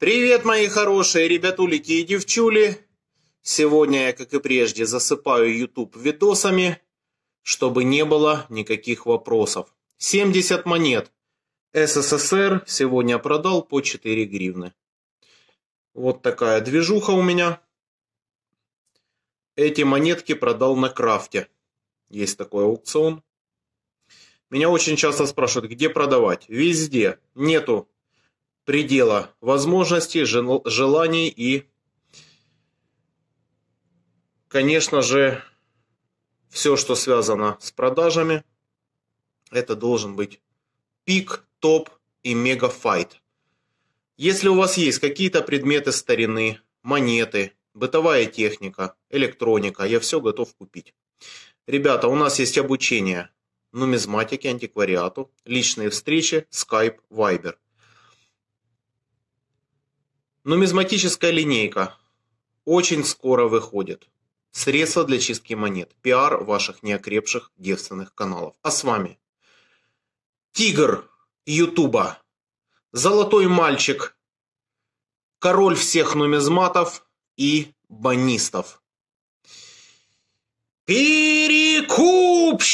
Привет, мои хорошие ребятулики и девчули! Сегодня я, как и прежде, засыпаю YouTube видосами, чтобы не было никаких вопросов. 70 монет. СССР сегодня продал по 4 гривны. Вот такая движуха у меня. Эти монетки продал на крафте. Есть такой аукцион. Меня очень часто спрашивают, где продавать. Везде. Нету предела возможностей, желаний и, конечно же, все, что связано с продажами, это должен быть пик, топ и мега файт. Если у вас есть какие-то предметы старины, монеты, бытовая техника, электроника, я все готов купить. Ребята, у нас есть обучение нумизматике, антиквариату, личные встречи, скайп, вайбер – Нумизматическая линейка. Очень скоро выходит. Средства для чистки монет. Пиар ваших неокрепших девственных каналов. А с вами Тигр Ютуба. Золотой мальчик. Король всех нумизматов и банистов. Перекупщик!